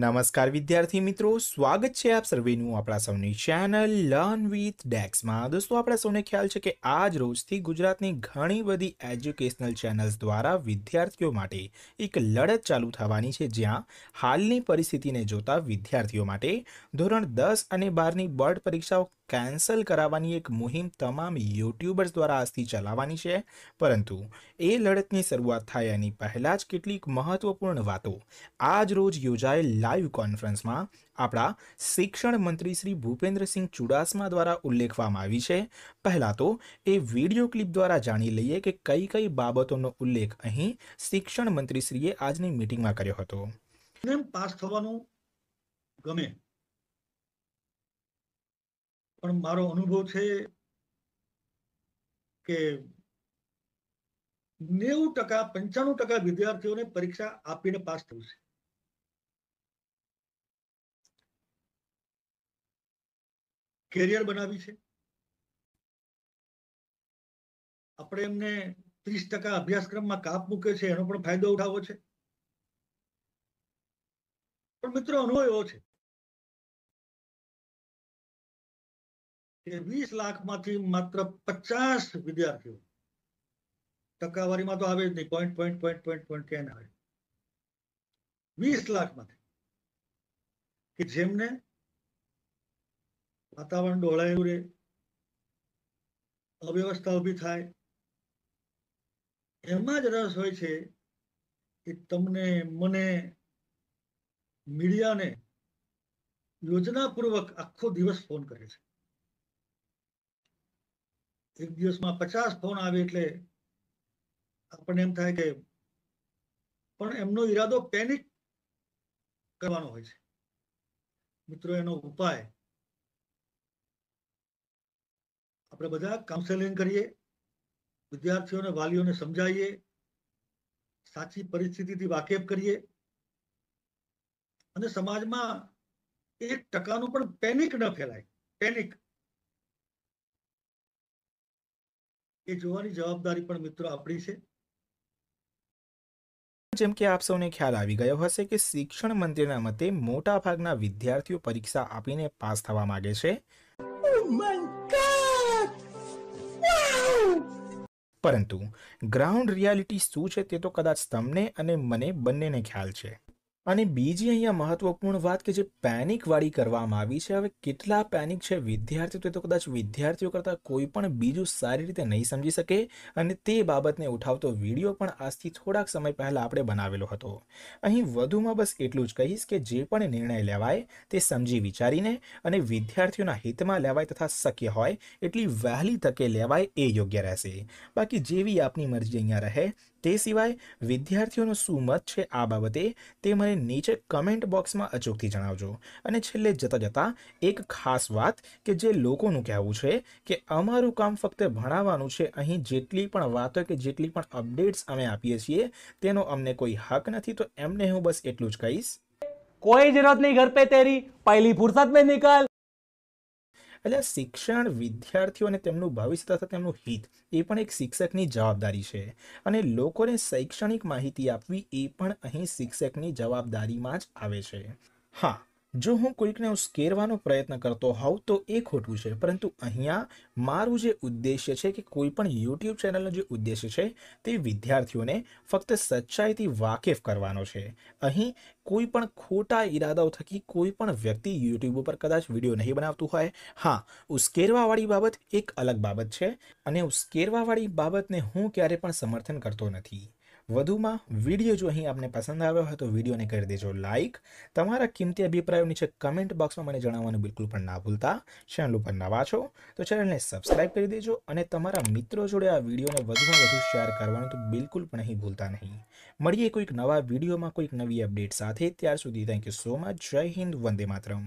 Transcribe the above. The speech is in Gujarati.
નમસ્કાર વિદ્યાર્થી મિત્રો સ્વાગત છે આપ સર્વેનું આપણા સૌની ચેનલ લર્ન વિથ ડેક્સમાં દોસ્તો આપણા સૌને ખ્યાલ છે કે આજ રોજથી ગુજરાતની ઘણી બધી એજ્યુકેશનલ ચેનલ્સ દ્વારા વિદ્યાર્થીઓ માટે એક લડત ચાલુ થવાની છે જ્યાં હાલની પરિસ્થિતિને જોતા વિદ્યાર્થીઓ માટે ધોરણ દસ અને બારની બોર્ડ પરીક્ષાઓ કેન્સલ કરાવવાની એક મુહિમ તમામ યુટ્યુબર્સ દ્વારા આજથી ચલાવવાની છે પરંતુ એ લડતની શરૂઆત થાય એની પહેલાં જ કેટલીક મહત્વપૂર્ણ વાતો આજ રોજ યોજાયેલ લાઈવ કોન્ફરન્સમાં આપણા શિક્ષણ મંત્રી શ્રી ભૂપેન્દ્રસિંહ ચુડાસમા દ્વારા ઉલ્લેખવામાં આવી છે પહેલાં તો એ વિડીયો ક્લિપ દ્વારા જાણી લઈએ કે કઈ કઈ બાબતોનો ઉલ્લેખ અહીં શિક્ષણ મંત્રીશ્રીએ આજની મિટિંગમાં કર્યો હતો પાસ થવાનું ગમે પણ મારો અનુભવ છે કે નેવું ટકા પંચાણું ટકા વિદ્યાર્થીઓને પરીક્ષા આપીને પાસ થયું છે કેરિયર બનાવી છે આપણે એમને ત્રીસ ટકા અભ્યાસક્રમમાં કાપ મૂકે છે એનો પણ ફાયદો ઉઠાવો છે પણ મિત્રો અનુભવ એવો છે કે વીસ લાખમાંથી માત્ર પચાસ વિદ્યાર્થીઓ ટકાવારીમાં તો આવે જ નહીં point point point point point ક્યાં આવે વીસ લાખમાંથી કે જેમને વાતાવરણ ડોળાયું રે અવ્યવસ્થા ઊભી થાય એમાં જ રસ હોય છે કે તમને મને મીડિયાને યોજનાપૂર્વક આખો દિવસ ફોન કરે છે એક દિવસમાં પચાસ ફોન આવે એટલે આપણને એમ થાય કે પણ એમનો ઈરાદો પેનિક કરવાનો હોય છે મિત્રો એનો ઉપાય આપણે બધા કાઉન્સેલિંગ કરીએ વિદ્યાર્થીઓને વાલીઓને સમજાવીએ સાચી પરિસ્થિતિથી વાકેફ કરીએ અને સમાજમાં એક ટકાનું પણ પેનિક ન ફેલાય પેનિક એ જોવાની જવાબદારી પણ મિત્રો આપણી છે જેમ કે આપ સૌને ખ્યાલ આવી ગયો હશે કે શિક્ષણ મંત્રીના મતે મોટા ભાગના વિદ્યાર્થીઓ પરીક્ષા આપીને પાસ થવા માંગે છે oh પરંતુ ગ્રાઉન્ડ રિયાલિટી શું છે તે તો કદાચ તમને અને મને બંનેને ખ્યાલ છે અને બીજી અહીંયા મહત્વપૂર્ણ વાત કે જે પેનિકવાળી કરવામાં આવી છે હવે કેટલા પેનિક છે વિદ્યાર્થીઓ તો કદાચ વિદ્યાર્થીઓ કરતાં કોઈ પણ બીજું સારી રીતે નહીં સમજી શકે અને તે બાબતને ઉઠાવતો વિડીયો પણ આજથી થોડાક સમય પહેલાં આપણે બનાવેલો હતો અહીં વધુમાં બસ એટલું જ કહીશ કે જે પણ નિર્ણય લેવાય તે સમજી વિચારીને અને વિદ્યાર્થીઓના હિતમાં લેવાય તથા શક્ય હોય એટલી વહેલી તકે લેવાય એ યોગ્ય રહેશે બાકી જેવી આપની મરજી અહીંયા રહે તે સિવાય વિદ્યાર્થીઓનું શું મત છે આ બાબતે તે મને નીચે કમેન્ટ બોક્સમાં અચૂકથી જણાવજો અને છેલ્લે જતા જતા એક ખાસ વાત કે જે લોકોનું કહેવું છે કે અમારું કામ ફક્ત ભણાવવાનું છે અહીં જેટલી પણ વાતો કે જેટલી પણ અપડેટ્સ અમે આપીએ છીએ તેનો અમને કોઈ હક નથી તો એમને હું બસ એટલું જ કહીશ કોઈ જરૂરત નહીં ઘર પે તેરી પહેલી ફુરસત મેં નિકાલ એટલે શિક્ષણ વિદ્યાર્થીઓ અને તેમનું ભવિષ્ય તથા તેમનું હિત એ પણ એક શિક્ષકની જવાબદારી છે અને લોકોને શૈક્ષણિક માહિતી આપવી એ પણ અહીં શિક્ષકની જવાબદારીમાં જ આવે છે હા જો હું કોઈકને ઉશ્કેરવાનો પ્રયત્ન કરતો હોઉં તો એ ખોટું છે પરંતુ અહીંયા મારું જે ઉદ્દેશ્ય છે કે કોઈ પણ યુટ્યુબ ચેનલનો જે ઉદ્દેશ્ય છે તે વિદ્યાર્થીઓને ફક્ત સચ્ચાઈથી વાકેફ કરવાનો છે અહીં કોઈ પણ ખોટા ઈરાદાઓ થકી કોઈ પણ વ્યક્તિ યુટ્યુબ ઉપર કદાચ વિડીયો નહીં બનાવતું હોય હા ઉશ્કેરવાવાળી બાબત એક અલગ બાબત છે અને ઉશ્કેરવાવાળી બાબતને હું ક્યારે પણ સમર્થન કરતો નથી વધુમાં વિડીયો જો અહીં આપને પસંદ આવ્યો હોય તો વિડીયોને કરી દેજો લાઇક તમારા કિંમતી અભિપ્રાયો નીચે કમેન્ટ બોક્સમાં મને જણાવવાનું બિલકુલ પણ ના ભૂલતા ચેનલ ઉપર નવા છો તો ચેનલને સબસ્ક્રાઈબ કરી દેજો અને તમારા મિત્રો જોડે આ વિડીયોને વધુમાં વધુ શેર કરવાનું તો બિલકુલ પણ અહીં ભૂલતા નહીં મળીએ કોઈક નવા વિડીયોમાં કોઈક નવી અપડેટ સાથે ત્યાર સુધી થેન્ક યુ સો મચ જય હિન્દ વંદે માતરમ